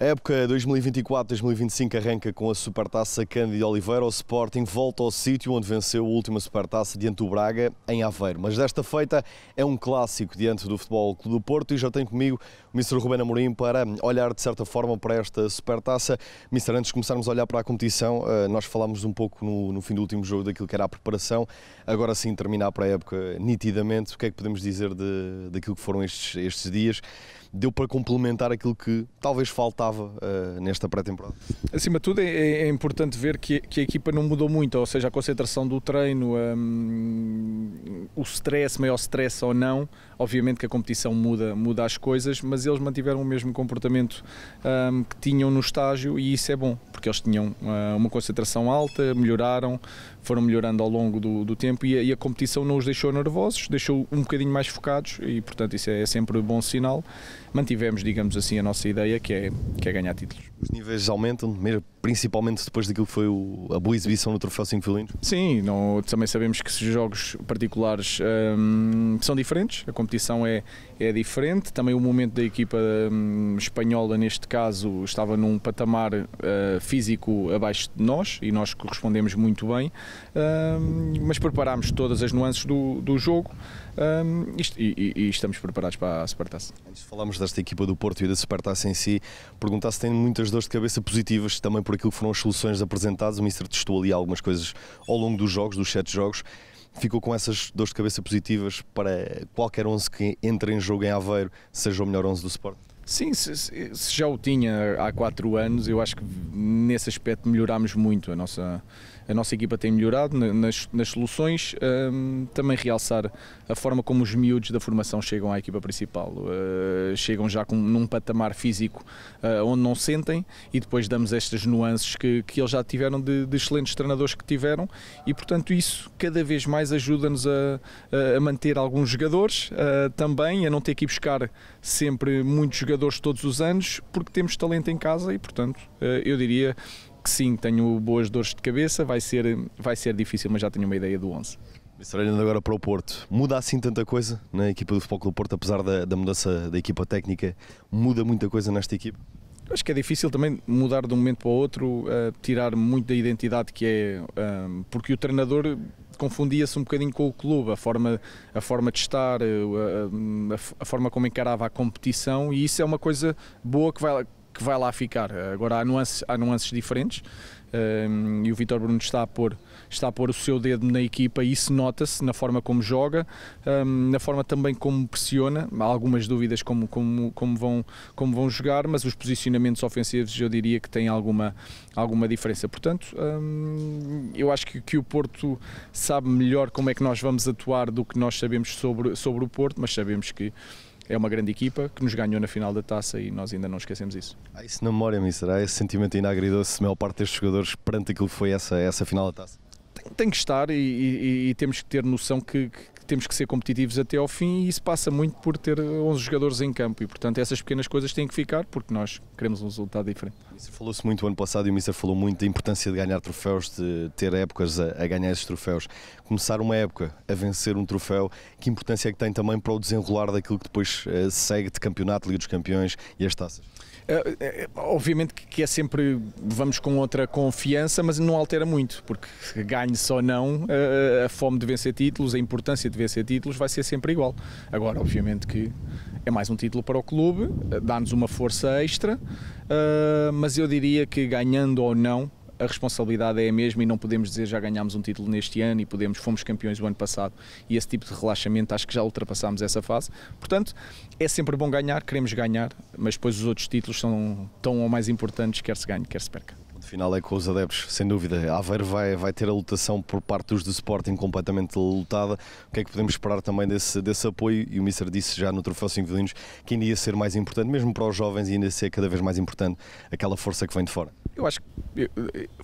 A época 2024-2025 arranca com a Supertaça Cândido Oliveira. O Sporting volta ao sítio onde venceu a última Supertaça diante do Braga, em Aveiro. Mas desta feita é um clássico diante do Futebol Clube do Porto e já tenho comigo o Mr. Rubén Amorim para olhar de certa forma para esta Supertaça. Mr. antes de começarmos a olhar para a competição, eh, nós falámos um pouco no, no fim do último jogo daquilo que era a preparação. Agora sim terminar para a época nitidamente. O que é que podemos dizer de, daquilo que foram estes, estes dias? Deu para complementar aquilo que talvez faltava uh, nesta pré-temporada? Acima de tudo, é, é, é importante ver que, que, a equipa não mudou muito, ou seja, a concentração do treino, um, o stress, maior stress ou não, obviamente que a competição muda, muda as coisas, mas eles mantiveram o mesmo comportamento um, que tinham no estágio e isso é bom porque eles tinham uh, uma concentração alta, melhoraram, foram melhorando ao longo do, do tempo e a, e a, competição não os deixou nervosos, deixou um bocadinho mais focados e, portanto, isso é, é sempre um bom sinal. Mantivemos, digamos assim, a nossa ideia que é, que é ganhar títulos. Os níveis aumentam, mesmo, principalmente depois daquilo que foi o, a boa exibição no Troféu 5 Violinos? Sim, não, também sabemos que esses jogos particulares hum, são diferentes, a competição é, é diferente, também o momento da equipa hum, espanhola, neste caso, estava num patamar hum, físico abaixo de nós e nós correspondemos muito bem, hum, mas preparámos todas as nuances do, do jogo. Um, isto, e, e, estamos preparados para a Supertaça. Antes de desta equipa do Porto e da Supertaça em si, perguntar se tem muitas dores de cabeça positivas também por aquilo que foram as soluções apresentadas. O Mister testou ali algumas coisas ao longo dos jogos, dos sete jogos. Ficou com essas dores de cabeça positivas para qualquer 11 que entre em jogo em Aveiro, seja o melhor 11 do Sport? Sim, se, se já o tinha há quatro anos, eu acho que nesse aspecto melhorámos muito a nossa a nossa equipa tem melhorado nas, nas soluções, um, também realçar a forma como os miúdos da formação chegam à equipa principal, uh, chegam já com, num patamar físico uh, onde não sentem e depois damos estas nuances que, que eles já tiveram de, de excelentes treinadores que tiveram e portanto isso cada vez mais ajuda-nos a, a, manter alguns jogadores uh, também, a não ter que ir buscar sempre muitos jogadores todos os anos porque temos talento em casa e portanto uh, eu diria que sim, tenho boas dores de cabeça, vai ser, vai ser difícil, mas já tenho uma ideia do 11. Mister, olhando agora para o Porto, muda assim tanta coisa na equipa do Futebol Clube Porto, apesar da, da mudança da equipa técnica, muda muita coisa nesta equipa? Acho que é difícil também mudar de um momento para o outro, uh, tirar muito da identidade que é, uh, porque o treinador confundia-se um bocadinho com o clube, a forma, a forma de estar, eh, a, a, forma como encarava a competição, e isso é uma coisa boa que vai, que vai lá ficar. Agora há nuances, há nuances diferentes ehm, e o Vitor Bruno está a, pôr, está a pôr o seu dedo na equipa e isso nota-se na forma como joga, ehm, na forma também como pressiona. Há algumas dúvidas como, como, como, vão, como vão jogar, mas os posicionamentos ofensivos eu diria que têm alguma, alguma diferença. Portanto, ehm, eu acho que, que o Porto sabe melhor como é que nós vamos atuar do que nós sabemos sobre, sobre o Porto, mas sabemos que é uma grande equipa que nos ganhou na final da taça e nós ainda não esquecemos isso. Ah, isso na memória me será esse sentimento ainda agridou-se maior parte destes jogadores perante aquilo que foi essa, essa final da taça? Tem, tem que estar e, e, e, temos que ter noção que temos que ser competitivos até ao fim e isso passa muito por ter 11 jogadores em campo e, portanto, essas pequenas coisas têm que ficar porque nós queremos um resultado diferente. Falou-se muito ano passado e o Mister falou muito da importância de ganhar troféus, de ter épocas a, a ganhar esses troféus. Começar uma época a vencer um troféu, que importância é que tem também para o desenrolar daquilo que depois eh, segue de campeonato, Liga dos Campeões e as taças? Eh, eh, obviamente que é sempre, vamos com outra confiança, mas não altera muito, porque ganhe só não, a fome de vencer títulos, a importância de vencer títulos vai ser sempre igual. Agora, obviamente que é mais um título para o clube, eh, dá-nos uma força extra, eh, mas eu diria que ganhando ou não, a responsabilidade é a mesma e não podemos dizer já ganhámos um título neste ano e podemos fomos campeões do ano passado e esse tipo de relaxamento acho que já ultrapassámos essa fase portanto é sempre bom ganhar queremos ganhar mas depois os outros títulos são tão ou mais importantes quer se ganhe quer se perca final é com os adeptos, sem dúvida. Aveiro vai, vai ter a lutação por parte dos do Sporting completamente lutada O que é que podemos esperar também desse, desse apoio? E o Mister disse já no Troféu 5 Violinos que ainda ia ser mais importante, mesmo para os jovens, e ainda ser cada vez mais importante aquela força que vem de fora. Eu acho que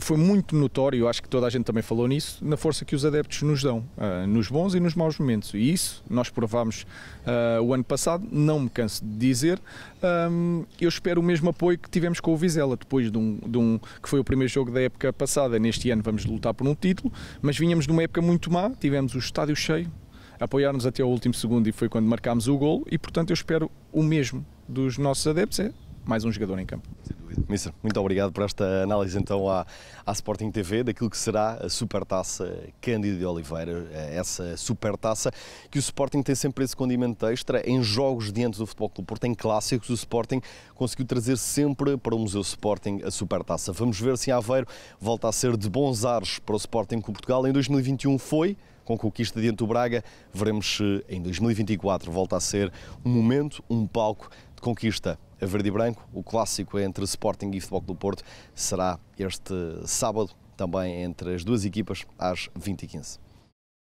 foi muito notório, acho que toda a gente também falou nisso, na força que os adeptos nos dão, ah, nos bons e nos maus momentos. E isso nós provámos uh, o ano passado, não me canso de dizer. Um, ah, eu espero o mesmo apoio que tivemos com o Vizela, depois de um, de um que foi foi o primeiro jogo da época passada, neste ano vamos lutar por um título, mas vinhamos numa época muito má, tivemos o estádio cheio, apoiámos até ao último segundo e foi quando marcámos o gol, e portanto eu espero o mesmo dos nossos adeptos, é mais um jogador em campo dúvida. Mister, muito obrigado por esta análise então à, à Sporting TV daquilo que será a Supertaça Cândido de Oliveira, eh, essa Supertaça que o Sporting tem sempre esse condimento extra em jogos diante do Futebol Clube Porto, em clássicos, o Sporting conseguiu trazer sempre para o Museu Sporting a Supertaça. Vamos ver se Aveiro volta a ser de bons ares para o Sporting com Portugal. Em 2021 foi, com conquista diante do Braga. Veremos se eh, em 2024 volta a ser um momento, um palco conquista a verde e branco. O clássico entre Sporting e Futebol do Porto será este sábado, também entre as duas equipas, às 20h15.